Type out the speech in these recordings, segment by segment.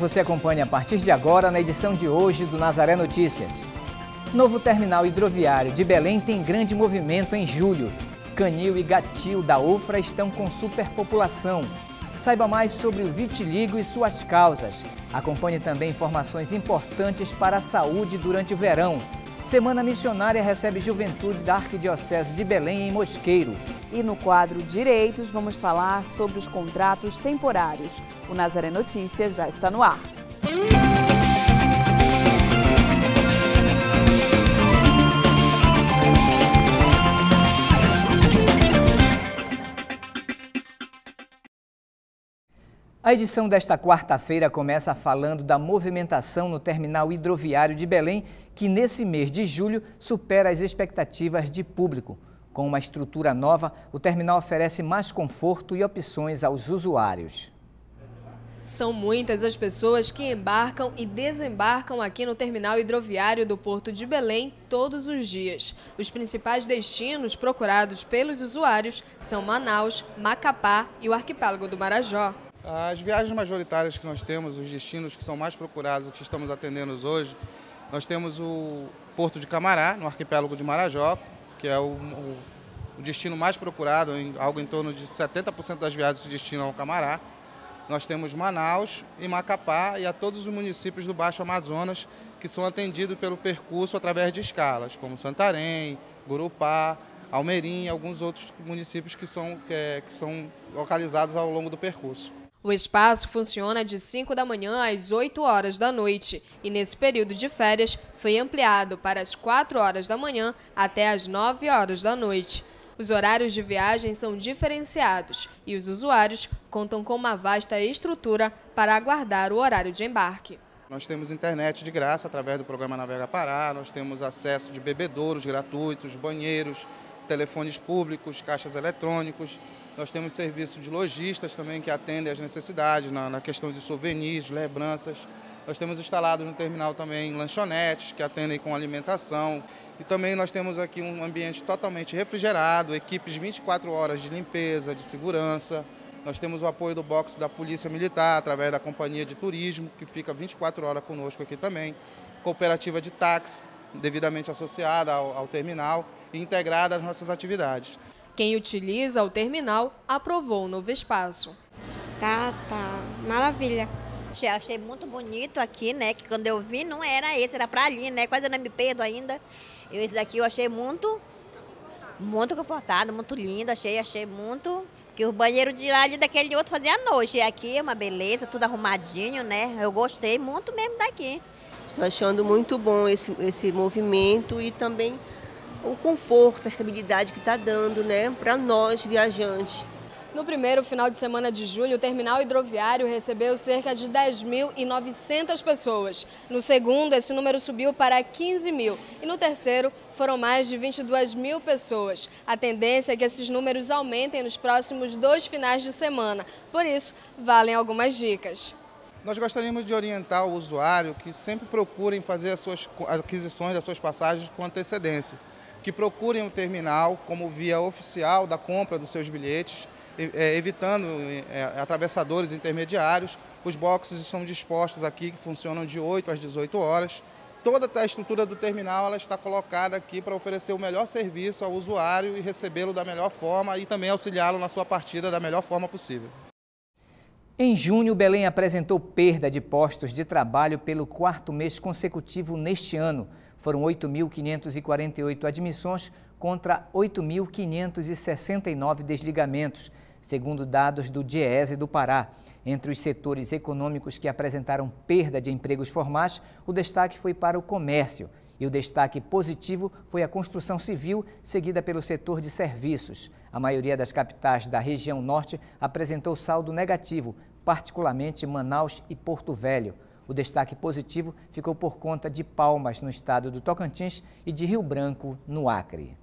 Você acompanha a partir de agora na edição de hoje do Nazaré Notícias. Novo terminal hidroviário de Belém tem grande movimento em julho. Canil e Gatil da UFRA estão com superpopulação. Saiba mais sobre o vitiligo e suas causas. Acompanhe também informações importantes para a saúde durante o verão. Semana Missionária recebe Juventude da Arquidiocese de Belém em Mosqueiro. E no quadro Direitos vamos falar sobre os contratos temporários. O Nazaré Notícias já está no ar. A edição desta quarta-feira começa falando da movimentação no terminal hidroviário de Belém, que nesse mês de julho supera as expectativas de público. Com uma estrutura nova, o terminal oferece mais conforto e opções aos usuários. São muitas as pessoas que embarcam e desembarcam aqui no terminal hidroviário do Porto de Belém todos os dias. Os principais destinos procurados pelos usuários são Manaus, Macapá e o arquipélago do Marajó. As viagens majoritárias que nós temos, os destinos que são mais procurados, que estamos atendendo hoje, nós temos o Porto de Camará, no arquipélago de Marajó, que é o, o, destino mais procurado, em, algo em torno de 70% das viagens se destinam ao Camará. Nós temos Manaus e Macapá e a todos os municípios do Baixo Amazonas que são atendidos pelo percurso através de escalas, como Santarém, Gurupá, Almerim e alguns outros municípios que são, que, é, que são localizados ao longo do percurso. O espaço funciona de 5 da manhã às 8 horas da noite e, nesse período de férias, foi ampliado para as 4 horas da manhã até as 9 horas da noite. Os horários de viagem são diferenciados e os usuários contam com uma vasta estrutura para aguardar o horário de embarque. Nós temos internet de graça através do programa Navega Pará, nós temos acesso de bebedouros gratuitos, banheiros, telefones públicos, caixas eletrônicos, nós temos serviço de lojistas também que atendem as necessidades, na, na questão de souvenirs, lembranças. Nós temos instalado no terminal também lanchonetes que atendem com alimentação. E também nós temos aqui um ambiente totalmente refrigerado, equipes 24 horas de limpeza, de segurança. Nós temos o apoio do boxe da Polícia Militar, através da Companhia de Turismo, que fica 24 horas conosco aqui também. Cooperativa de táxi, devidamente associada ao, ao terminal e integrada às nossas atividades. Quem utiliza o terminal aprovou o novo espaço. Tá, tá. Maravilha. Eu achei muito bonito aqui, né? Que quando eu vi não era esse, era pra ali, né? Quase eu não me perdo ainda. Eu, esse daqui eu achei muito, muito confortável, muito lindo. Achei, achei muito. Que o banheiro de lá e daquele outro fazia à noite. E aqui é uma beleza, tudo arrumadinho, né? Eu gostei muito mesmo daqui. Estou achando muito bom esse, esse movimento e também o conforto, a estabilidade que está dando né, para nós viajantes. No primeiro final de semana de julho, o terminal hidroviário recebeu cerca de 10.900 pessoas. No segundo, esse número subiu para 15 mil. E no terceiro, foram mais de 22 mil pessoas. A tendência é que esses números aumentem nos próximos dois finais de semana. Por isso, valem algumas dicas. Nós gostaríamos de orientar o usuário que sempre procurem fazer as suas aquisições as suas passagens com antecedência que procurem o terminal como via oficial da compra dos seus bilhetes, é, evitando é, é, atravessadores intermediários. Os boxes estão dispostos aqui, que funcionam de 8 às 18 horas. Toda a estrutura do terminal ela está colocada aqui para oferecer o melhor serviço ao usuário e recebê-lo da melhor forma e também auxiliá-lo na sua partida da melhor forma possível. Em junho, Belém apresentou perda de postos de trabalho pelo quarto mês consecutivo neste ano. Foram 8.548 admissões contra 8.569 desligamentos, segundo dados do DIESE do Pará. Entre os setores econômicos que apresentaram perda de empregos formais, o destaque foi para o comércio. E o destaque positivo foi a construção civil, seguida pelo setor de serviços. A maioria das capitais da região norte apresentou saldo negativo, particularmente Manaus e Porto Velho. O destaque positivo ficou por conta de Palmas, no estado do Tocantins, e de Rio Branco, no Acre.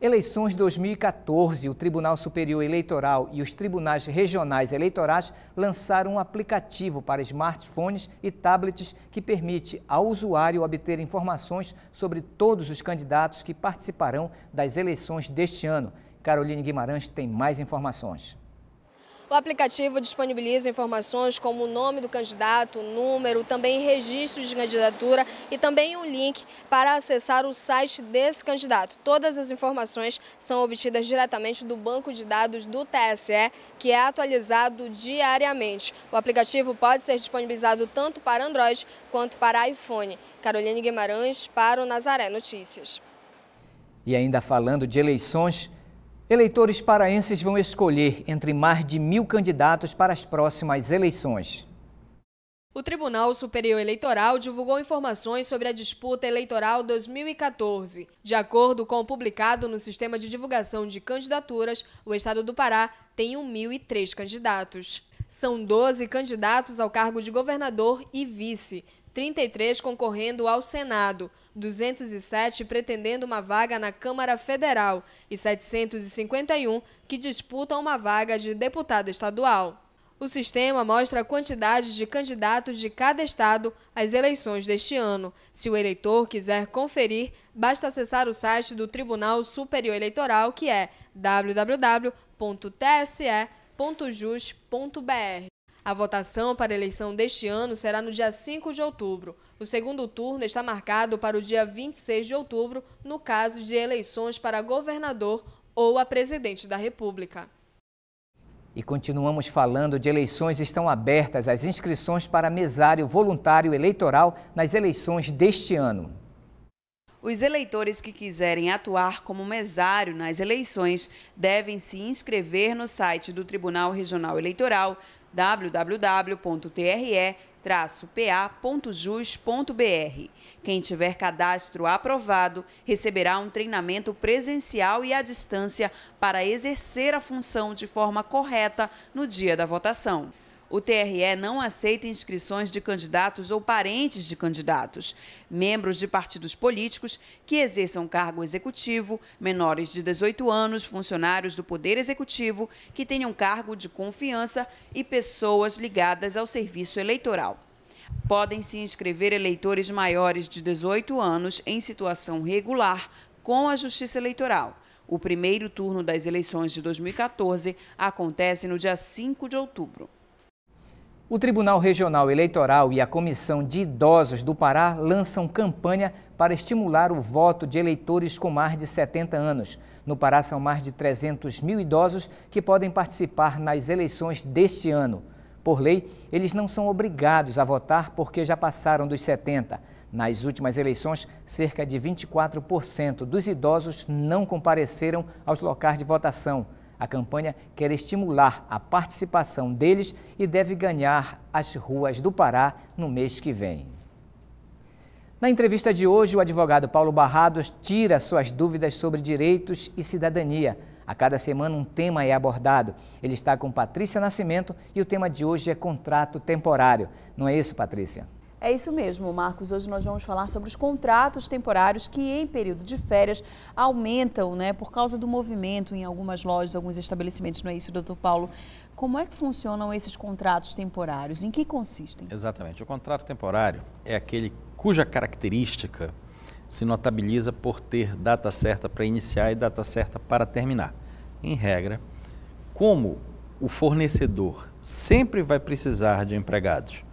Eleições 2014, o Tribunal Superior Eleitoral e os Tribunais Regionais Eleitorais lançaram um aplicativo para smartphones e tablets que permite ao usuário obter informações sobre todos os candidatos que participarão das eleições deste ano. Caroline Guimarães tem mais informações. O aplicativo disponibiliza informações como o nome do candidato, número, também registros de candidatura e também um link para acessar o site desse candidato. Todas as informações são obtidas diretamente do banco de dados do TSE, que é atualizado diariamente. O aplicativo pode ser disponibilizado tanto para Android quanto para iPhone. Caroline Guimarães para o Nazaré Notícias. E ainda falando de eleições, Eleitores paraenses vão escolher entre mais de mil candidatos para as próximas eleições. O Tribunal Superior Eleitoral divulgou informações sobre a disputa eleitoral 2014. De acordo com o publicado no Sistema de Divulgação de Candidaturas, o Estado do Pará tem 1.003 candidatos. São 12 candidatos ao cargo de governador e vice, 33 concorrendo ao Senado, 207 pretendendo uma vaga na Câmara Federal e 751 que disputam uma vaga de deputado estadual. O sistema mostra a quantidade de candidatos de cada estado às eleições deste ano. Se o eleitor quiser conferir, basta acessar o site do Tribunal Superior Eleitoral, que é www.tse.jus.br. A votação para a eleição deste ano será no dia 5 de outubro. O segundo turno está marcado para o dia 26 de outubro, no caso de eleições para governador ou a presidente da República. E continuamos falando de eleições, estão abertas as inscrições para mesário voluntário eleitoral nas eleições deste ano. Os eleitores que quiserem atuar como mesário nas eleições devem se inscrever no site do Tribunal Regional Eleitoral www.tre-pa.jus.br. Quem tiver cadastro aprovado receberá um treinamento presencial e à distância para exercer a função de forma correta no dia da votação o TRE não aceita inscrições de candidatos ou parentes de candidatos, membros de partidos políticos que exerçam cargo executivo, menores de 18 anos, funcionários do Poder Executivo que tenham cargo de confiança e pessoas ligadas ao serviço eleitoral. Podem se inscrever eleitores maiores de 18 anos em situação regular com a Justiça Eleitoral. O primeiro turno das eleições de 2014 acontece no dia 5 de outubro. O Tribunal Regional Eleitoral e a Comissão de Idosos do Pará lançam campanha para estimular o voto de eleitores com mais de 70 anos. No Pará são mais de 300 mil idosos que podem participar nas eleições deste ano. Por lei, eles não são obrigados a votar porque já passaram dos 70. Nas últimas eleições, cerca de 24% dos idosos não compareceram aos locais de votação. A campanha quer estimular a participação deles e deve ganhar as ruas do Pará no mês que vem. Na entrevista de hoje, o advogado Paulo Barrados tira suas dúvidas sobre direitos e cidadania. A cada semana, um tema é abordado. Ele está com Patrícia Nascimento e o tema de hoje é contrato temporário. Não é isso, Patrícia? É isso mesmo, Marcos. Hoje nós vamos falar sobre os contratos temporários que, em período de férias, aumentam, né, por causa do movimento em algumas lojas, alguns estabelecimentos. Não é isso, doutor Paulo? Como é que funcionam esses contratos temporários? Em que consistem? Exatamente. O contrato temporário é aquele cuja característica se notabiliza por ter data certa para iniciar e data certa para terminar. Em regra, como o fornecedor sempre vai precisar de empregados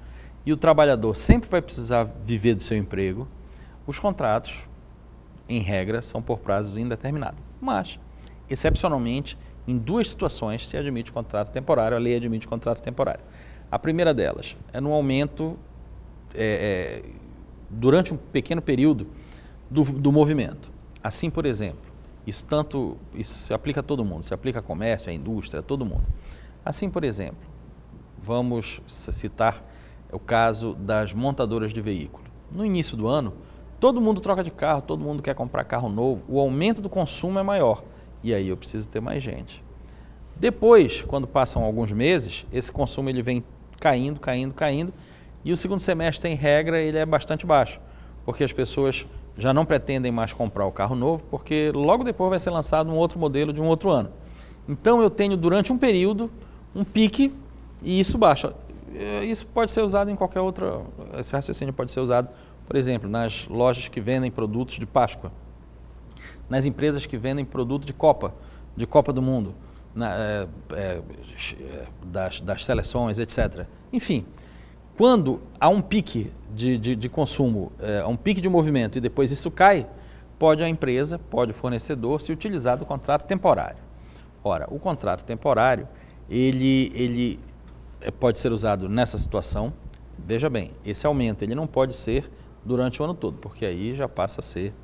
e o trabalhador sempre vai precisar viver do seu emprego, os contratos, em regra, são por prazo indeterminado. Mas, excepcionalmente, em duas situações se admite contrato temporário, a lei admite contrato temporário. A primeira delas é no aumento, é, é, durante um pequeno período, do, do movimento. Assim, por exemplo, isso tanto isso se aplica a todo mundo, se aplica a comércio, à indústria, a todo mundo. Assim, por exemplo, vamos citar é o caso das montadoras de veículo. No início do ano, todo mundo troca de carro, todo mundo quer comprar carro novo, o aumento do consumo é maior e aí eu preciso ter mais gente. Depois, quando passam alguns meses, esse consumo ele vem caindo, caindo, caindo e o segundo semestre, em regra, ele é bastante baixo, porque as pessoas já não pretendem mais comprar o carro novo, porque logo depois vai ser lançado um outro modelo de um outro ano. Então eu tenho durante um período um pique e isso baixa. É, isso pode ser usado em qualquer outra. Esse raciocínio pode ser usado, por exemplo, nas lojas que vendem produtos de Páscoa, nas empresas que vendem produto de Copa, de Copa do Mundo, na, é, é, é das, das seleções, etc. Enfim, quando há um pique de, de, de consumo, é, há um pique de movimento e depois isso cai, pode a empresa, pode o fornecedor se utilizar do contrato temporário. Ora, o contrato temporário, ele, ele é, pode ser usado nessa situação. Veja bem, esse aumento ele não pode ser durante o ano todo, porque aí já passa a ser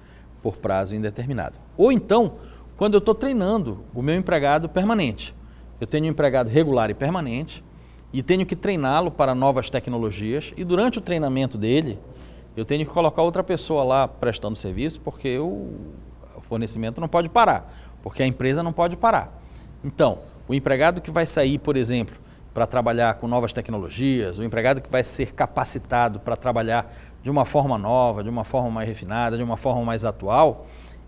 por prazo indeterminado. Ou então, quando eu estou treinando o meu empregado permanente. Eu tenho um empregado regular e permanente e tenho que treiná-lo para novas tecnologias e durante o treinamento dele, eu tenho que colocar outra pessoa lá prestando serviço, porque o fornecimento não pode parar, porque a empresa não pode parar. Então, o empregado que vai sair, por exemplo, para trabalhar com novas tecnologias, o empregado que vai ser capacitado para trabalhar de uma forma nova, de uma forma mais refinada, de uma forma mais atual,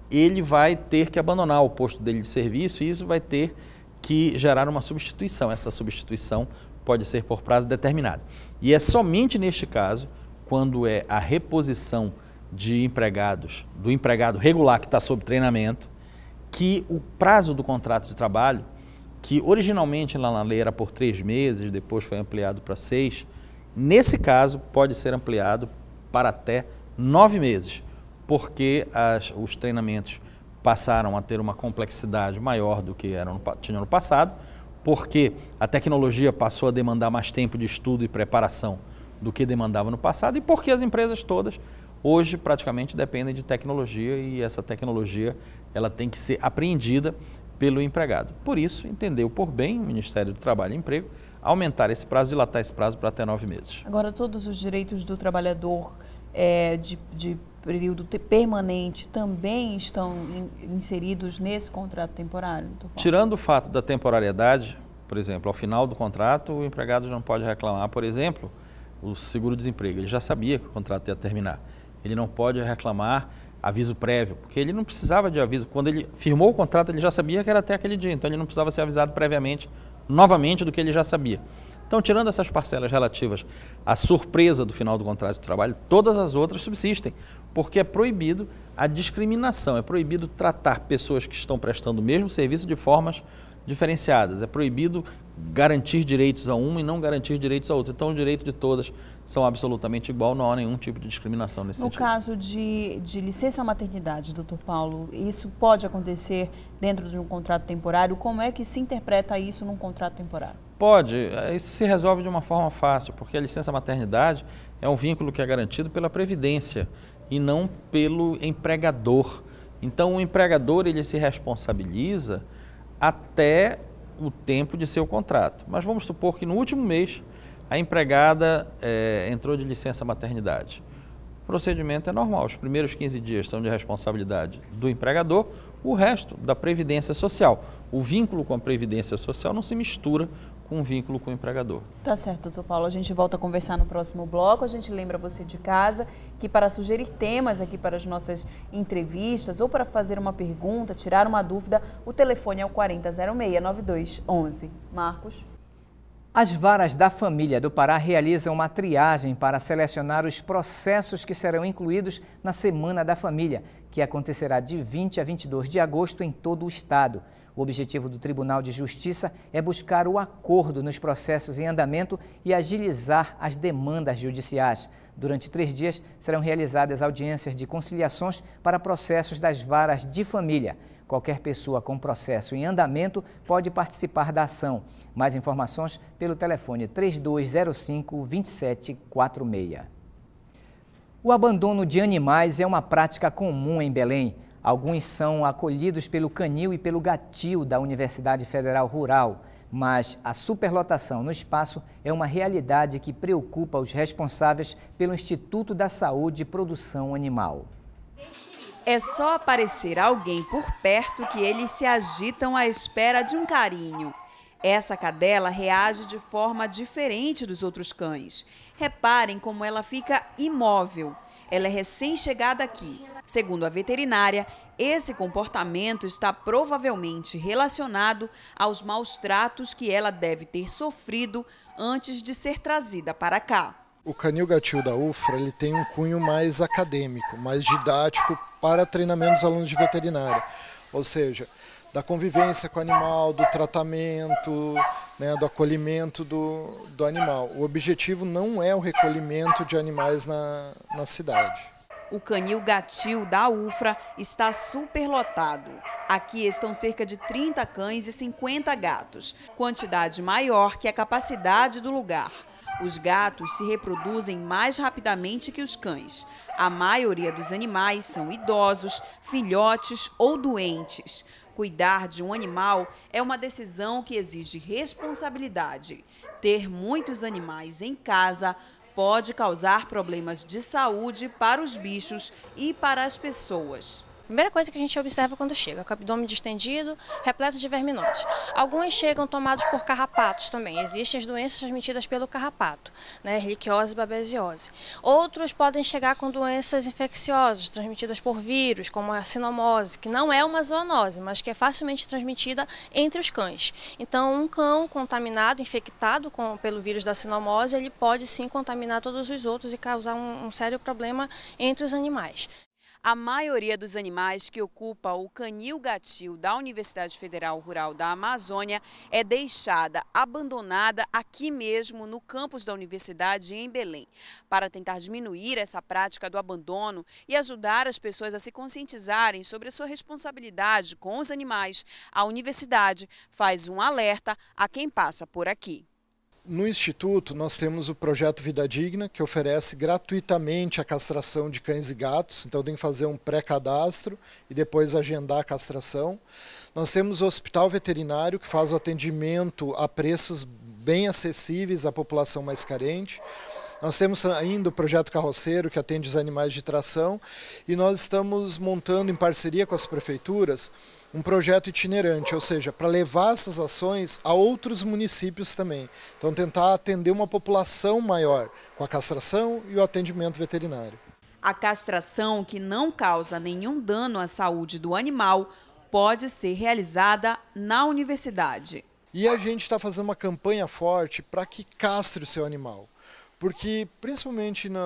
ele vai ter que abandonar o posto dele de serviço e isso vai ter que gerar uma substituição. Essa substituição pode ser por prazo determinado. E é somente neste caso, quando é a reposição de empregados, do empregado regular que está sob treinamento, que o prazo do contrato de trabalho que originalmente lá na lei era por três meses, depois foi ampliado para seis, nesse caso pode ser ampliado para até nove meses, porque as, os treinamentos passaram a ter uma complexidade maior do que eram, tinham no passado, porque a tecnologia passou a demandar mais tempo de estudo e preparação do que demandava no passado e porque as empresas todas hoje praticamente dependem de tecnologia e essa tecnologia ela tem que ser apreendida pelo empregado. Por isso, entendeu por bem o Ministério do Trabalho e Emprego aumentar esse prazo, dilatar esse prazo para até nove meses. Agora, todos os direitos do trabalhador é, de, de, período permanente também estão in, inseridos nesse contrato temporário? Tirando o fato da temporariedade, por exemplo, ao final do contrato, o empregado não pode reclamar, por exemplo, o seguro-desemprego. Ele já sabia que o contrato ia terminar. Ele não pode reclamar aviso prévio, porque ele não precisava de aviso. Quando ele firmou o contrato, ele já sabia que era até aquele dia, então ele não precisava ser avisado previamente, novamente, do que ele já sabia. Então, tirando essas parcelas relativas à surpresa do final do contrato de trabalho, todas as outras subsistem, porque é proibido a discriminação, é proibido tratar pessoas que estão prestando o mesmo serviço de formas diferenciadas, é proibido garantir direitos a uma e não garantir direitos a outra. Então, o direito de todas são absolutamente igual, não há nenhum tipo de discriminação nesse no sentido. No caso de, de licença maternidade, doutor Paulo, isso pode acontecer dentro de um contrato temporário? Como é que se interpreta isso num contrato temporário? Pode, é, isso se resolve de uma forma fácil, porque a licença maternidade é um vínculo que é garantido pela Previdência e não pelo empregador. Então, o empregador ele se responsabiliza até o tempo de seu contrato. Mas vamos supor que no último mês a empregada é, entrou de licença maternidade. O procedimento é normal, os primeiros 15 dias são de responsabilidade do empregador, o resto da Previdência Social. O vínculo com a Previdência Social não se mistura com o vínculo com o empregador. Tá certo, doutor Paulo. A gente volta a conversar no próximo bloco. A gente lembra você de casa que para sugerir temas aqui para as nossas entrevistas ou para fazer uma pergunta, tirar uma dúvida, o telefone é o 4006-9211. Marcos. As varas da família do Pará realizam uma triagem para selecionar os processos que serão incluídos na Semana da Família, que acontecerá de 20 a 22 de agosto em todo o estado. O objetivo do Tribunal de Justiça é buscar o acordo nos processos em andamento e agilizar as demandas judiciais. Durante três dias serão realizadas audiências de conciliações para processos das varas de família. Qualquer pessoa com processo em andamento pode participar da ação. Mais informações pelo telefone 3205 2746. O abandono de animais é uma prática comum em Belém. Alguns são acolhidos pelo canil e pelo gatil da Universidade Federal Rural, mas a superlotação no espaço é uma realidade que preocupa os responsáveis pelo Instituto da Saúde e Produção Animal. É só aparecer alguém por perto que eles se agitam à espera de um carinho. Essa cadela reage de forma diferente dos outros cães. Reparem como ela fica imóvel. Ela é recém-chegada aqui. Segundo a veterinária, esse comportamento está provavelmente relacionado aos maus tratos que ela deve ter sofrido antes de ser trazida para cá. O Canil Gatil da UFRA ele tem um cunho mais acadêmico, mais didático para treinamento dos alunos de veterinária. Ou seja, da convivência com o animal, do tratamento, né, do acolhimento do, do animal. O objetivo não é o recolhimento de animais na, na cidade. O canil Gatil da UFRA está superlotado. Aqui estão cerca de 30 cães e 50 gatos, quantidade maior que a capacidade do lugar. Os gatos se reproduzem mais rapidamente que os cães. A maioria dos animais são idosos, filhotes ou doentes. Cuidar de um animal é uma decisão que exige responsabilidade. Ter muitos animais em casa pode causar problemas de saúde para os bichos e para as pessoas. Primeira coisa que a gente observa quando chega, com o abdômen distendido, repleto de verminoses. Alguns chegam tomados por carrapatos também. Existem as doenças transmitidas pelo carrapato, né, erliquiose e babesiose. Outros podem chegar com doenças infecciosas transmitidas por vírus, como a sinomose, que não é uma zoonose, mas que é facilmente transmitida entre os cães. Então, um cão contaminado, infectado com, pelo vírus da sinomose, ele pode sim contaminar todos os outros e causar um, um sério problema entre os animais. A maioria dos animais que ocupa o canil gatil da Universidade Federal Rural da Amazônia é deixada abandonada aqui mesmo no campus da universidade em Belém. Para tentar diminuir essa prática do abandono e ajudar as pessoas a se conscientizarem sobre a sua responsabilidade com os animais, a universidade faz um alerta a quem passa por aqui no Instituto, nós temos o projeto Vida Digna, que oferece gratuitamente a castração de cães e gatos. Então, tem que fazer um pré-cadastro e depois agendar a castração. Nós temos o Hospital Veterinário, que faz o atendimento a preços bem acessíveis à população mais carente. Nós temos ainda o projeto Carroceiro, que atende os animais de tração, e nós estamos montando em parceria com as prefeituras um projeto itinerante, ou seja, para levar essas ações a outros municípios também. Então, tentar atender uma população maior com a castração e o atendimento veterinário. A castração, que não causa nenhum dano à saúde do animal, pode ser realizada na universidade. E a gente está fazendo uma campanha forte para que castre o seu animal. Porque, principalmente na,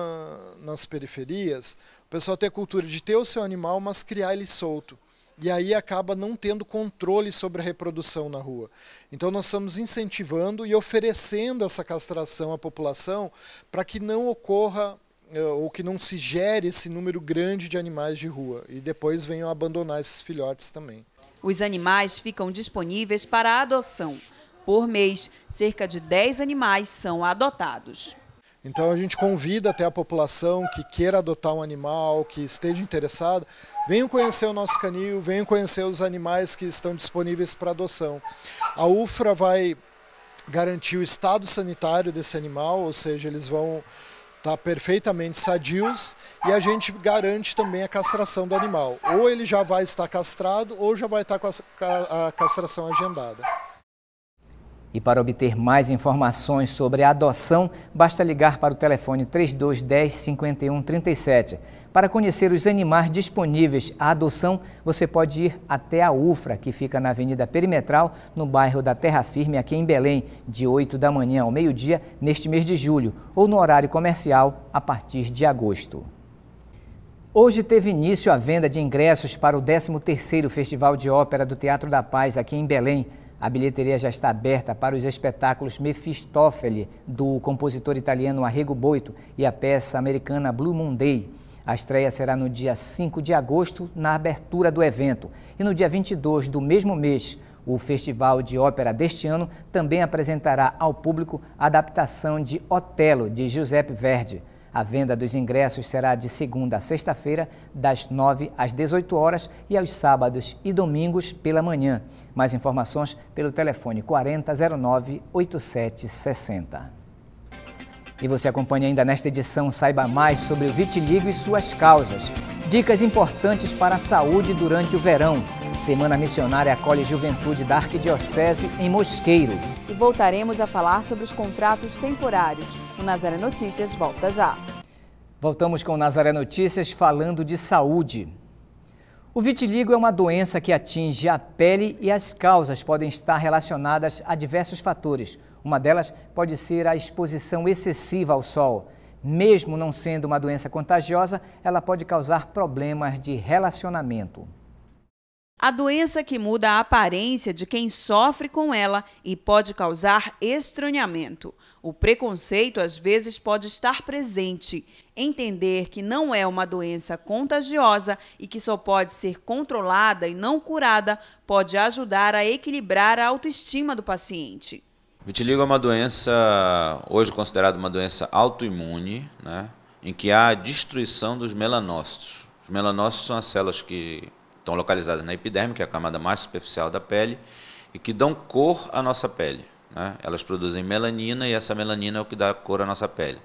nas periferias, o pessoal tem a cultura de ter o seu animal, mas criar ele solto e aí acaba não tendo controle sobre a reprodução na rua. Então nós estamos incentivando e oferecendo essa castração à população para que não ocorra eh, ou que não se gere esse número grande de animais de rua e depois venham abandonar esses filhotes também. Os animais ficam disponíveis para adoção. Por mês, cerca de 10 animais são adotados. Então a gente convida até a população que queira adotar um animal, que esteja interessada, venham conhecer o nosso canil, venham conhecer os animais que estão disponíveis para adoção. A UFRA vai garantir o estado sanitário desse animal, ou seja, eles vão estar tá perfeitamente sadios e a gente garante também a castração do animal. Ou ele já vai estar castrado ou já vai estar com a castração agendada. E para obter mais informações sobre a adoção, basta ligar para o telefone 3210 5137. Para conhecer os animais disponíveis à adoção, você pode ir até a UFRA, que fica na Avenida Perimetral, no bairro da Terra Firme, aqui em Belém, de 8 da manhã ao meio-dia, neste mês de julho, ou no horário comercial, a partir de agosto. Hoje teve início a venda de ingressos para o 13º Festival de Ópera do Teatro da Paz, aqui em Belém. A bilheteria já está aberta para os espetáculos Mefistófele, do compositor italiano Arrigo Boito, e a peça americana Blue Monday. A estreia será no dia 5 de agosto, na abertura do evento. E no dia 22 do mesmo mês, o Festival de Ópera deste ano também apresentará ao público a adaptação de Otelo, de Giuseppe Verdi. A venda dos ingressos será de segunda a sexta-feira, das 9 às 18 horas e aos sábados e domingos pela manhã. Mais informações pelo telefone 4009 8760. E você acompanha ainda nesta edição Saiba Mais sobre o vitiligo e suas causas. Dicas importantes para a saúde durante o verão. Semana Missionária acolhe juventude da Arquidiocese em Mosqueiro. E voltaremos a falar sobre os contratos temporários. O Nazaré Notícias volta já. Voltamos com o Nazaré Notícias falando de saúde. O vitiligo é uma doença que atinge a pele e as causas podem estar relacionadas a diversos fatores. Uma delas pode ser a exposição excessiva ao sol. Mesmo não sendo uma doença contagiosa, ela pode causar problemas de relacionamento. A doença que muda a aparência de quem sofre com ela e pode causar estranhamento. O preconceito às vezes pode estar presente. Entender que não é uma doença contagiosa e que só pode ser controlada e não curada pode ajudar a equilibrar a autoestima do paciente. Vitiligo é uma doença, hoje considerada uma doença autoimune, né? em que há destruição dos melanócitos. Os melanócitos são as células que Estão localizadas na epiderme, que é a camada mais superficial da pele, e que dão cor à nossa pele. Né? Elas produzem melanina e essa melanina é o que dá cor à nossa pele.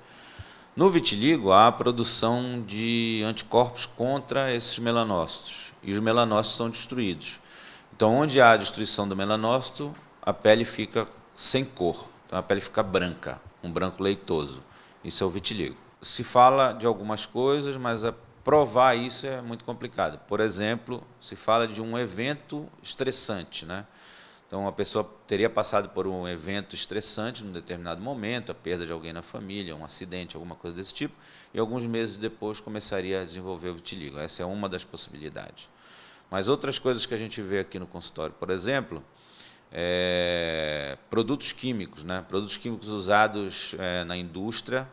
No vitiligo há a produção de anticorpos contra esses melanócitos e os melanócitos são destruídos. Então, onde há a destruição do melanócito, a pele fica sem cor, então a pele fica branca, um branco leitoso. Isso é o vitiligo. Se fala de algumas coisas, mas a provar isso é muito complicado. Por exemplo, se fala de um evento estressante, né? Então, a pessoa teria passado por um evento estressante num determinado momento, a perda de alguém na família, um acidente, alguma coisa desse tipo, e alguns meses depois começaria a desenvolver o vitiligo. Essa é uma das possibilidades. Mas outras coisas que a gente vê aqui no consultório, por exemplo, é, produtos químicos, né? produtos químicos usados é, na indústria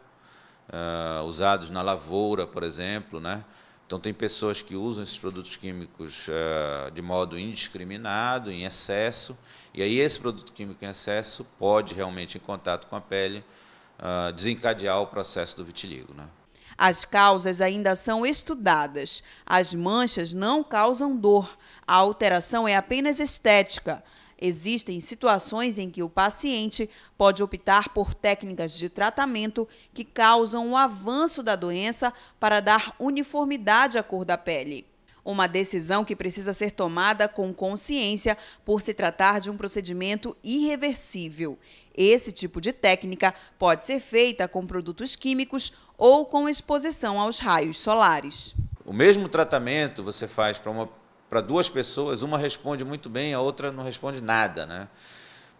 uh, usados na lavoura, por exemplo, né? Então, tem pessoas que usam esses produtos químicos uh, de modo indiscriminado, em excesso, e aí esse produto químico em excesso pode realmente, em contato com a pele, uh, desencadear o processo do vitiligo. Né? As causas ainda são estudadas. As manchas não causam dor. A alteração é apenas estética. Existem situações em que o paciente pode optar por técnicas de tratamento que causam o avanço da doença para dar uniformidade à cor da pele. Uma decisão que precisa ser tomada com consciência por se tratar de um procedimento irreversível. Esse tipo de técnica pode ser feita com produtos químicos ou com exposição aos raios solares. O mesmo tratamento você faz para uma para duas pessoas, uma responde muito bem, a outra não responde nada, né?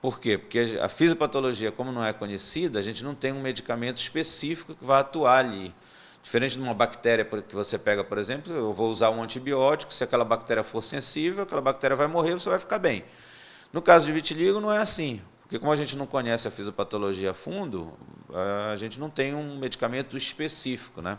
Por quê? Porque a fisiopatologia, como não é conhecida, a gente não tem um medicamento específico que vá atuar ali. Diferente de uma bactéria que você pega, por exemplo, eu vou usar um antibiótico, se aquela bactéria for sensível, aquela bactéria vai morrer, você vai ficar bem. No caso de vitiligo, não é assim. Porque como a gente não conhece a fisiopatologia a fundo, a gente não tem um medicamento específico. Né?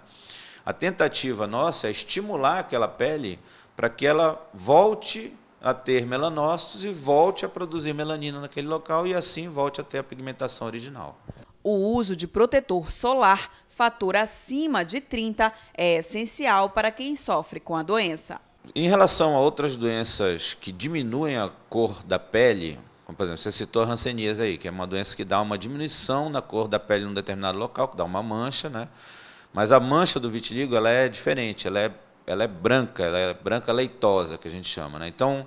A tentativa nossa é estimular aquela pele para que ela volte a ter melanócitos e volte a produzir melanina naquele local e assim volte a ter a pigmentação original. O uso de protetor solar, fator acima de 30, é essencial para quem sofre com a doença. Em relação a outras doenças que diminuem a cor da pele, como por exemplo, você citou a hanseníase aí, que é uma doença que dá uma diminuição na cor da pele em um determinado local, que dá uma mancha, né? Mas a mancha do vitiligo ela é diferente, ela é ela é branca, ela é branca leitosa, que a gente chama. Né? Então,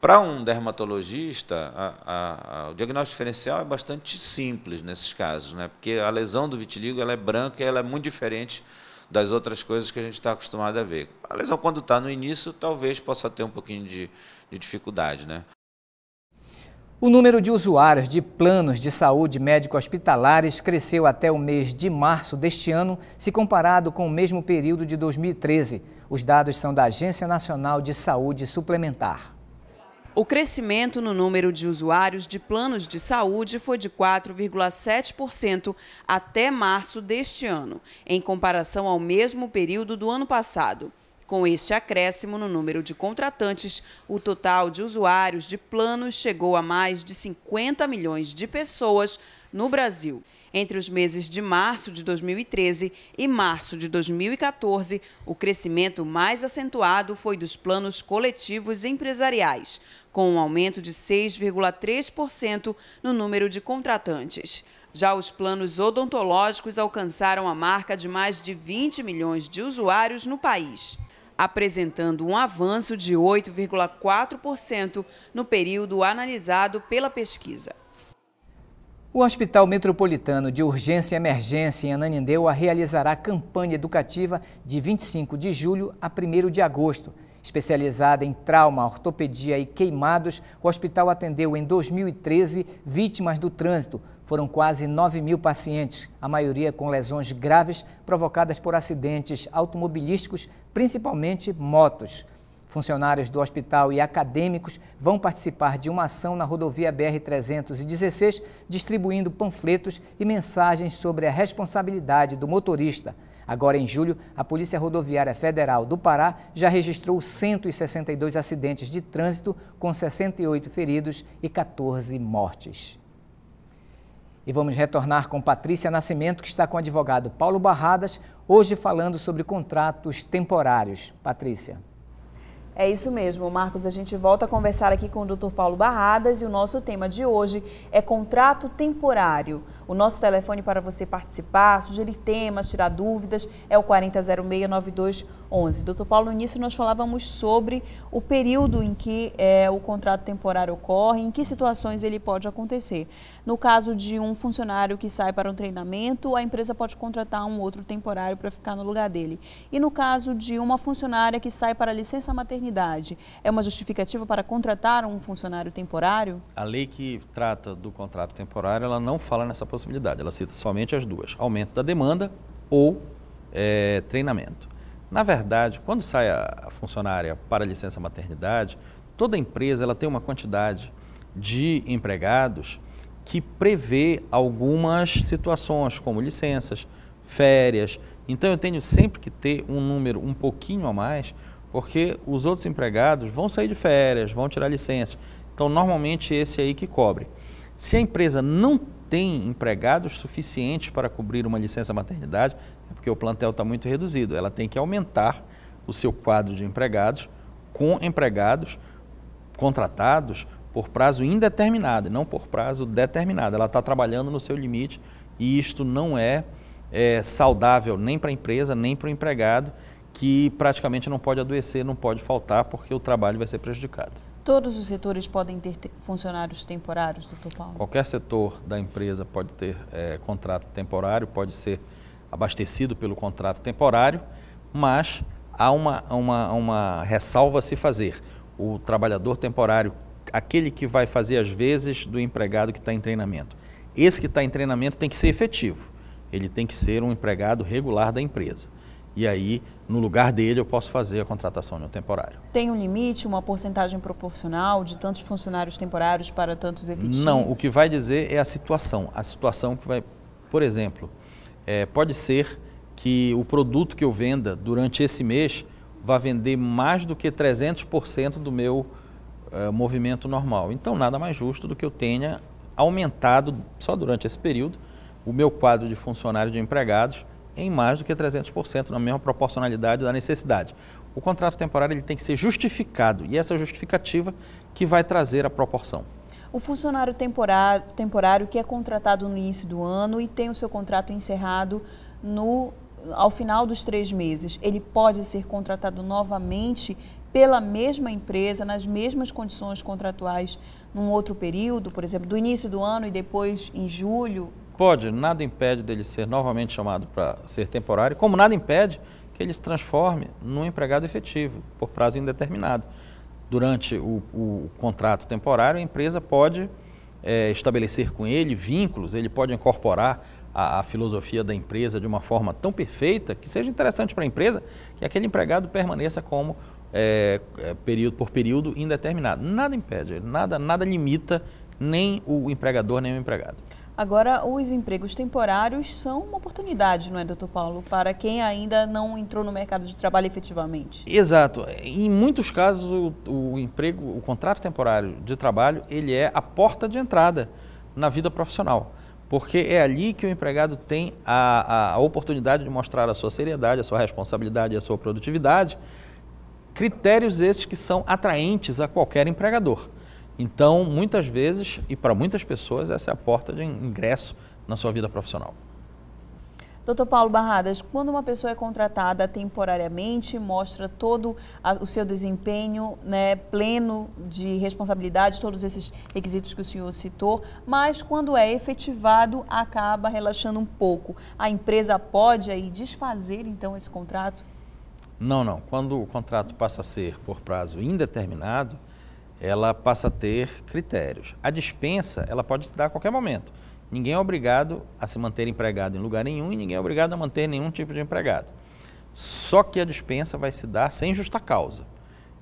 para um dermatologista, a, a, a, o diagnóstico diferencial é bastante simples nesses casos, né? porque a lesão do vitiligo ela é branca e ela é muito diferente das outras coisas que a gente está acostumado a ver. A lesão, quando está no início, talvez possa ter um pouquinho de, de dificuldade. Né? O número de usuários de planos de saúde médico-hospitalares cresceu até o mês de março deste ano, se comparado com o mesmo período de 2013. Os dados são da Agência Nacional de Saúde Suplementar. O crescimento no número de usuários de planos de saúde foi de 4,7% até março deste ano, em comparação ao mesmo período do ano passado. Com este acréscimo no número de contratantes, o total de usuários de planos chegou a mais de 50 milhões de pessoas no Brasil. Entre os meses de março de 2013 e março de 2014, o crescimento mais acentuado foi dos planos coletivos empresariais, com um aumento de 6,3% no número de contratantes. Já os planos odontológicos alcançaram a marca de mais de 20 milhões de usuários no país apresentando um avanço de 8,4% no período analisado pela pesquisa. O Hospital Metropolitano de Urgência e Emergência em Ananindeua realizará campanha educativa de 25 de julho a 1 de agosto. Especializada em trauma, ortopedia e queimados, o hospital atendeu em 2013 vítimas do trânsito, foram quase 9 mil pacientes, a maioria com lesões graves provocadas por acidentes automobilísticos, principalmente motos. Funcionários do hospital e acadêmicos vão participar de uma ação na rodovia BR-316, distribuindo panfletos e mensagens sobre a responsabilidade do motorista. Agora, em julho, a Polícia Rodoviária Federal do Pará já registrou 162 acidentes de trânsito, com 68 feridos e 14 mortes. E vamos retornar com Patrícia Nascimento, que está com o advogado Paulo Barradas, hoje falando sobre contratos temporários. Patrícia. É isso mesmo, Marcos. A gente volta a conversar aqui com o Dr. Paulo Barradas e o nosso tema de hoje é contrato temporário. O nosso telefone para você participar, sugerir temas, tirar dúvidas é o 40069211. Dr. Paulo, no início nós falávamos sobre o período em que é, o contrato temporário ocorre, em que situações ele pode acontecer. No caso de um funcionário que sai para um treinamento, a empresa pode contratar um outro temporário para ficar no lugar dele. E no caso de uma funcionária que sai para licença maternidade, maternidade é uma justificativa para contratar um funcionário temporário? A lei que trata do contrato temporário, ela não fala nessa possibilidade, ela cita somente as duas, aumento da demanda ou é, treinamento. Na verdade, quando sai a funcionária para a licença maternidade, toda empresa ela tem uma quantidade de empregados que prevê algumas situações, como licenças, férias. Então eu tenho sempre que ter um número um pouquinho a mais porque os outros empregados vão sair de férias, vão tirar licença. Então, normalmente, esse é aí que cobre. Se a empresa não tem empregados suficientes para cobrir uma licença maternidade, é porque o plantel está muito reduzido. Ela tem que aumentar o seu quadro de empregados com empregados contratados por prazo indeterminado, não por prazo determinado. Ela está trabalhando no seu limite e isto não é, é saudável nem para a empresa, nem para o empregado que praticamente não pode adoecer, não pode faltar, porque o trabalho vai ser prejudicado. Todos os setores podem ter funcionários temporários, doutor Paulo? Qualquer setor da empresa pode ter é, contrato temporário, pode ser abastecido pelo contrato temporário, mas há uma, uma, uma ressalva a se fazer. O trabalhador temporário, aquele que vai fazer as vezes do empregado que está em treinamento. Esse que está em treinamento tem que ser efetivo, ele tem que ser um empregado regular da empresa e aí, no lugar dele, eu posso fazer a contratação no temporário. Tem um limite, uma porcentagem proporcional de tantos funcionários temporários para tantos efetivos? Não, o que vai dizer é a situação. A situação que vai, por exemplo, é, pode ser que o produto que eu venda durante esse mês vá vender mais do que 300% do meu eh, movimento normal. Então, nada mais justo do que eu tenha aumentado, só durante esse período, o meu quadro de funcionários de empregados em mais do que 300%, na mesma proporcionalidade da necessidade. O contrato temporário ele tem que ser justificado e essa é justificativa que vai trazer a proporção. O funcionário temporário, temporário que é contratado no início do ano e tem o seu contrato encerrado no, ao final dos três meses, ele pode ser contratado novamente pela mesma empresa, nas mesmas condições contratuais, num outro período, por exemplo, do início do ano e depois em julho, pode, nada impede dele ser novamente chamado para ser temporário, como nada impede que ele se transforme num empregado efetivo por prazo indeterminado. Durante o, o contrato temporário, a empresa pode é, estabelecer com ele vínculos, ele pode incorporar a, a, filosofia da empresa de uma forma tão perfeita que seja interessante para a empresa que aquele empregado permaneça como é, é, período por período indeterminado. Nada impede, nada, nada limita nem o empregador nem o empregado. Agora, os empregos temporários são uma oportunidade, não é, doutor Paulo, para quem ainda não entrou no mercado de trabalho efetivamente? Exato. Em muitos casos, o, o emprego, o contrato temporário de trabalho, ele é a porta de entrada na vida profissional porque é ali que o empregado tem a, a, a, oportunidade de mostrar a sua seriedade, a sua responsabilidade e a sua produtividade. Critérios esses que são atraentes a qualquer empregador. Então, muitas vezes, e para muitas pessoas, essa é a porta de ingresso na sua vida profissional. Doutor Paulo Barradas, quando uma pessoa é contratada temporariamente, mostra todo a, o seu desempenho né, pleno de responsabilidade, todos esses requisitos que o senhor citou, mas quando é efetivado, acaba relaxando um pouco. A empresa pode aí desfazer então esse contrato? Não, não. Quando o contrato passa a ser por prazo indeterminado, ela passa a ter critérios. A dispensa, ela pode se dar a qualquer momento. Ninguém é obrigado a se manter empregado em lugar nenhum e ninguém é obrigado a manter nenhum tipo de empregado. Só que a dispensa vai se dar sem justa causa.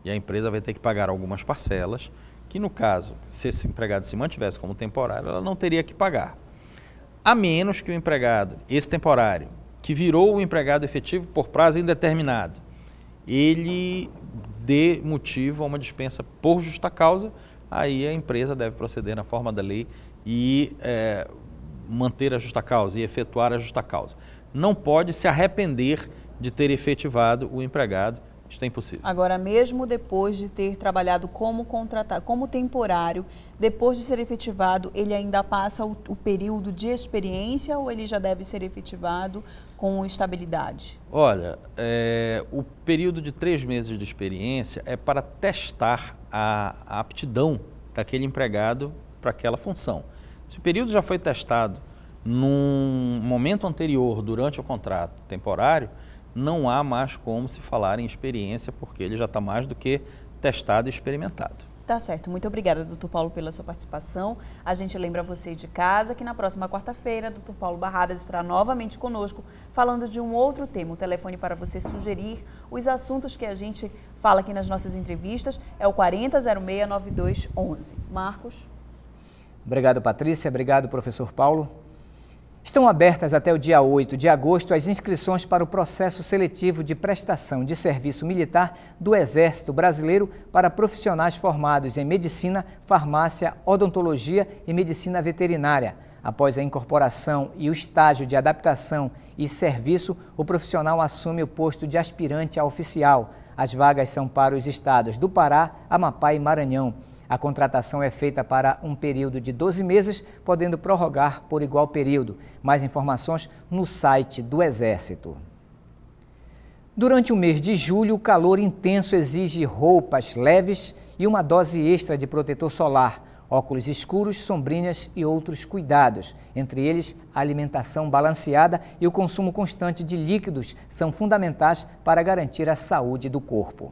E a empresa vai ter que pagar algumas parcelas, que no caso, se esse empregado se mantivesse como temporário, ela não teria que pagar. A menos que o empregado, esse temporário, que virou o empregado efetivo por prazo indeterminado, ele dê motivo a uma dispensa por justa causa, aí a empresa deve proceder na forma da lei e é, manter a justa causa e efetuar a justa causa. Não pode se arrepender de ter efetivado o empregado isto é impossível. Agora, mesmo depois de ter trabalhado como contratado, como temporário, depois de ser efetivado, ele ainda passa o, o período de experiência ou ele já deve ser efetivado com estabilidade? Olha, é, o período de três meses de experiência é para testar a, a aptidão daquele empregado para aquela função. Se o período já foi testado num momento anterior, durante o contrato temporário, não há mais como se falar em experiência, porque ele já está mais do que testado e experimentado. Tá certo. Muito obrigada, doutor Paulo, pela sua participação. A gente lembra você de casa que na próxima quarta-feira, doutor Paulo Barradas estará novamente conosco falando de um outro tema. O telefone para você sugerir os assuntos que a gente fala aqui nas nossas entrevistas é o 40069211. Marcos. Obrigado, Patrícia. Obrigado, professor Paulo. Estão abertas até o dia 8 de agosto as inscrições para o processo seletivo de prestação de serviço militar do Exército Brasileiro para profissionais formados em medicina, farmácia, odontologia e medicina veterinária. Após a incorporação e o estágio de adaptação e serviço, o profissional assume o posto de aspirante a oficial. As vagas são para os estados do Pará, Amapá e Maranhão. A contratação é feita para um período de 12 meses, podendo prorrogar por igual período. Mais informações no site do Exército. Durante o mês de julho, o calor intenso exige roupas leves e uma dose extra de protetor solar óculos escuros, sombrinhas e outros cuidados. Entre eles, a alimentação balanceada e o consumo constante de líquidos são fundamentais para garantir a saúde do corpo.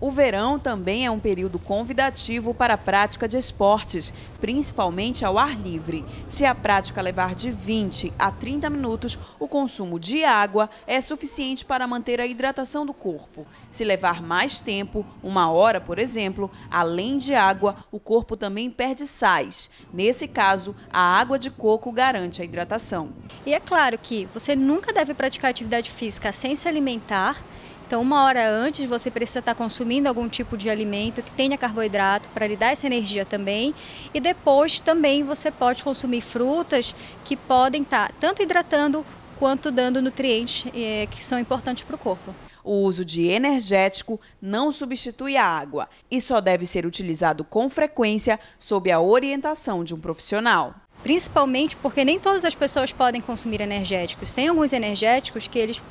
O verão também é um período convidativo para a prática de esportes, principalmente ao ar livre. Se a prática levar de 20 a 30 minutos, o consumo de água é suficiente para manter a hidratação do corpo. Se levar mais tempo, uma hora, por exemplo, além de água, o corpo também perde sais. Nesse caso, a água de coco garante a hidratação. E é claro que você nunca deve praticar atividade física sem se alimentar então, uma hora antes, você precisa estar consumindo algum tipo de alimento que tenha carboidrato para lhe dar essa energia também. E depois também você pode consumir frutas que podem estar tá tanto hidratando quanto dando nutrientes eh, que são importantes para o corpo. O uso de energético não substitui a água e só deve ser utilizado com frequência sob a orientação de um profissional principalmente porque nem todas as pessoas podem consumir energéticos. Tem alguns energéticos que eles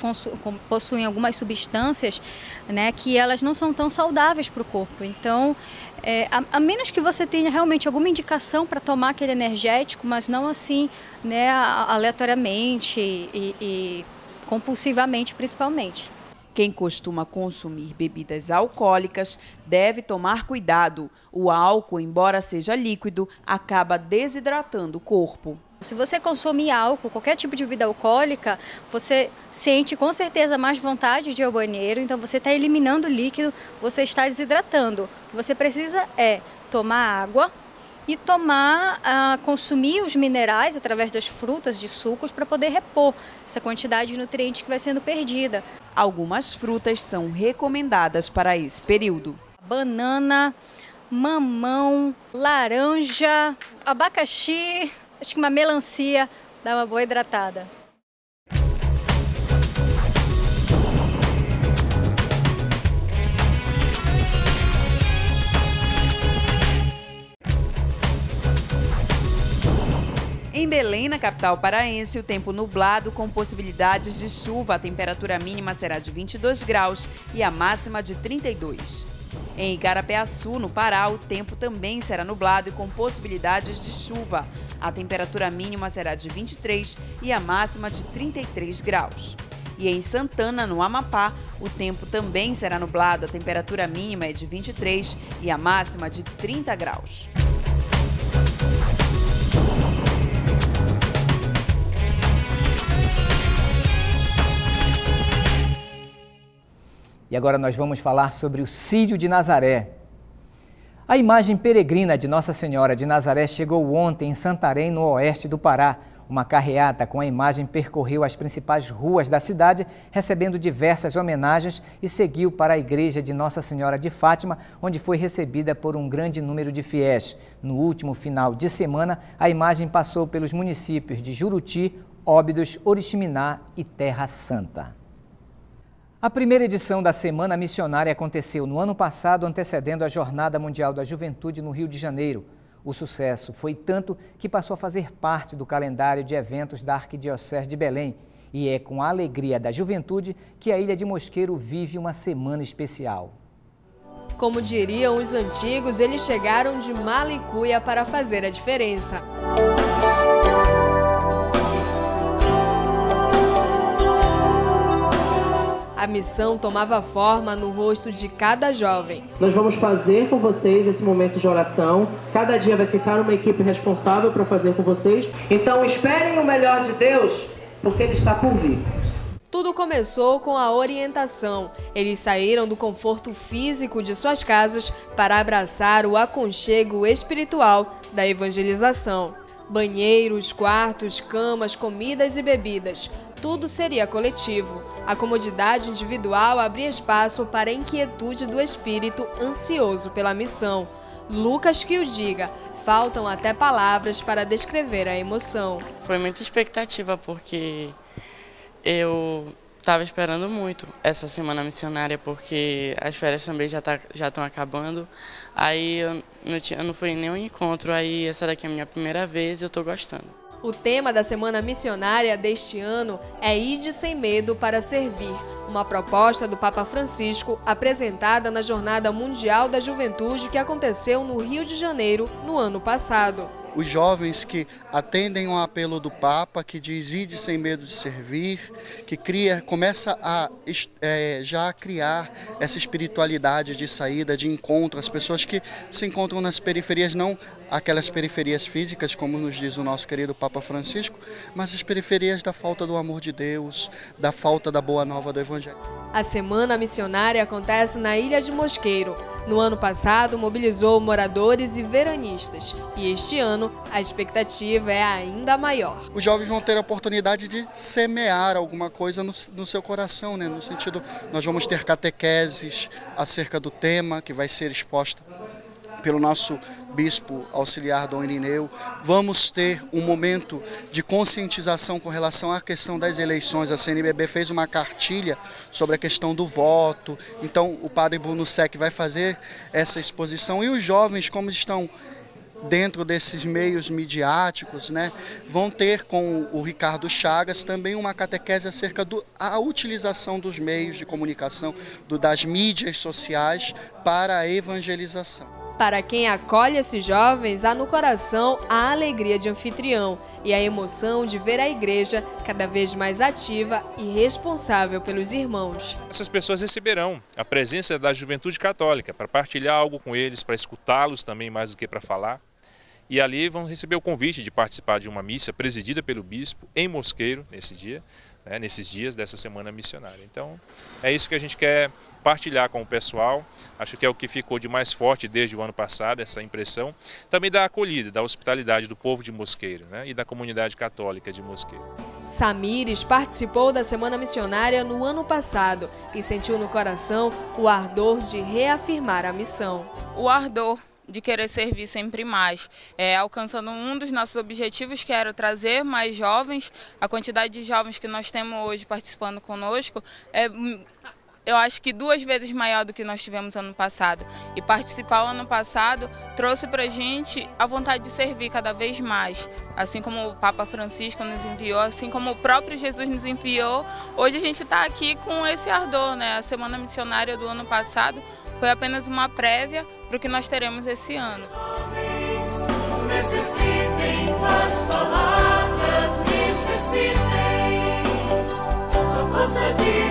possuem algumas substâncias né, que elas não são tão saudáveis para o corpo. Então, é, a, a, menos que você tenha realmente alguma indicação para tomar aquele energético, mas não assim né, aleatoriamente e, e compulsivamente, principalmente. Quem costuma consumir bebidas alcoólicas deve tomar cuidado. O álcool, embora seja líquido, acaba desidratando o corpo. Se você consumir álcool, qualquer tipo de bebida alcoólica, você sente com certeza mais vontade de ir ao banheiro, então você está eliminando líquido, você está desidratando. O que você precisa é tomar água, e tomar, ah, consumir os minerais através das frutas, de sucos, para poder repor essa quantidade de nutrientes que vai sendo perdida. Algumas frutas são recomendadas para esse período. Banana, mamão, laranja, abacaxi, acho que uma melancia dá uma boa hidratada. Em Belém, na capital paraense, o tempo nublado com possibilidades de chuva. A temperatura mínima será de 22 graus e a máxima de 32. Em Igarapé-Açu, no Pará, o tempo também será nublado e com possibilidades de chuva. A temperatura mínima será de 23 e a máxima de 33 graus. E em Santana, no Amapá, o tempo também será nublado. A temperatura mínima é de 23 e a máxima de 30 graus. E agora nós vamos falar sobre o Sídio de Nazaré. A imagem peregrina de Nossa Senhora de Nazaré chegou ontem em Santarém, no oeste do Pará. Uma carreata com a imagem percorreu as principais ruas da cidade, recebendo diversas homenagens e seguiu para a igreja de Nossa Senhora de Fátima, onde foi recebida por um grande número de fiéis. No último final de semana, a imagem passou pelos municípios de Juruti, Óbidos, Oriximiná e Terra Santa. A primeira edição da Semana Missionária aconteceu no ano passado, antecedendo a Jornada Mundial da Juventude no Rio de Janeiro. O sucesso foi tanto que passou a fazer parte do calendário de eventos da Arquidiocese de Belém. E é com a alegria da juventude que a Ilha de Mosqueiro vive uma semana especial. Como diriam os antigos, eles chegaram de Malicuia para fazer a diferença. A missão tomava forma no rosto de cada jovem. Nós vamos fazer com vocês esse momento de oração. Cada dia vai ficar uma equipe responsável para fazer com vocês. Então esperem o melhor de Deus, porque Ele está por vir. Tudo começou com a orientação. Eles saíram do conforto físico de suas casas para abraçar o aconchego espiritual da evangelização. Banheiros, quartos, camas, comidas e bebidas tudo seria coletivo. A comodidade individual abria espaço para a inquietude do espírito ansioso pela missão. Lucas que o diga, faltam até palavras para descrever a emoção. Foi muita expectativa, porque eu estava esperando muito essa semana missionária, porque as férias também já tá, já estão acabando. Aí eu não, tinha, eu não fui em nenhum encontro, aí essa daqui é a minha primeira vez e eu estou gostando. O tema da Semana Missionária deste ano é Ide Sem Medo para Servir, uma proposta do Papa Francisco apresentada na Jornada Mundial da Juventude que aconteceu no Rio de Janeiro no ano passado os jovens que atendem ao apelo do Papa, que diz ide sem medo de servir, que cria, começa a é, já a criar essa espiritualidade de saída, de encontro. As pessoas que se encontram nas periferias não aquelas periferias físicas, como nos diz o nosso querido Papa Francisco, mas as periferias da falta do amor de Deus, da falta da boa nova do Evangelho. A Semana Missionária acontece na Ilha de Mosqueiro. No ano passado, mobilizou moradores e veranistas, e este ano a expectativa é ainda maior. Os jovens vão ter a oportunidade de semear alguma coisa no, no seu coração, né? no sentido, nós vamos ter catequeses acerca do tema que vai ser exposta pelo nosso bispo auxiliar Dom Irineu, vamos ter um momento de conscientização com relação à questão das eleições. A CNBB fez uma cartilha sobre a questão do voto, então o padre Bruno Sec vai fazer essa exposição e os jovens, como estão dentro desses meios midiáticos, né, vão ter com o Ricardo Chagas também uma catequese acerca da utilização dos meios de comunicação, do, das mídias sociais para a evangelização. Para quem acolhe esses jovens, há no coração a alegria de anfitrião e a emoção de ver a igreja cada vez mais ativa e responsável pelos irmãos. Essas pessoas receberão a presença da juventude católica para partilhar algo com eles, para escutá-los também mais do que para falar. E ali vão receber o convite de participar de uma missa presidida pelo bispo em Mosqueiro nesse dia, né, nesses dias dessa semana missionária. Então, é isso que a gente quer partilhar com o pessoal. Acho que é o que ficou de mais forte desde o ano passado, essa impressão. Também da acolhida, da hospitalidade do povo de Mosqueiro né, e da comunidade católica de Mosqueiro. Samires participou da Semana Missionária no ano passado e sentiu no coração o ardor de reafirmar a missão. O ardor de querer servir sempre mais, é, alcançando um dos nossos objetivos, que era trazer mais jovens. A quantidade de jovens que nós temos hoje participando conosco é eu acho que duas vezes maior do que nós tivemos ano passado. E participar o ano passado trouxe para a gente a vontade de servir cada vez mais. Assim como o Papa Francisco nos enviou, assim como o próprio Jesus nos enviou, hoje a gente está aqui com esse ardor. Né? A Semana Missionária do ano passado foi apenas uma prévia para o que nós teremos esse ano. Necessitem as palavras, necessitem a força de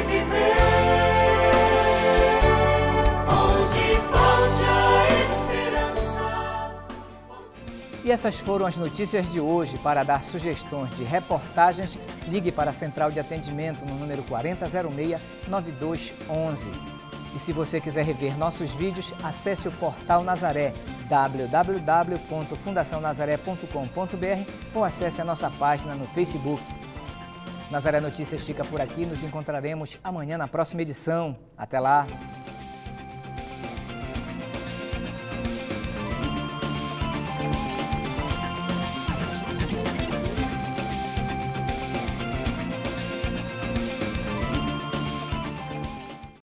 E essas foram as notícias de hoje. Para dar sugestões de reportagens, ligue para a central de atendimento no número 4006-9211. E se você quiser rever nossos vídeos, acesse o portal Nazaré, www.fundacionazaré.com.br ou acesse a nossa página no Facebook. Nazaré Notícias fica por aqui. Nos encontraremos amanhã na próxima edição. Até lá!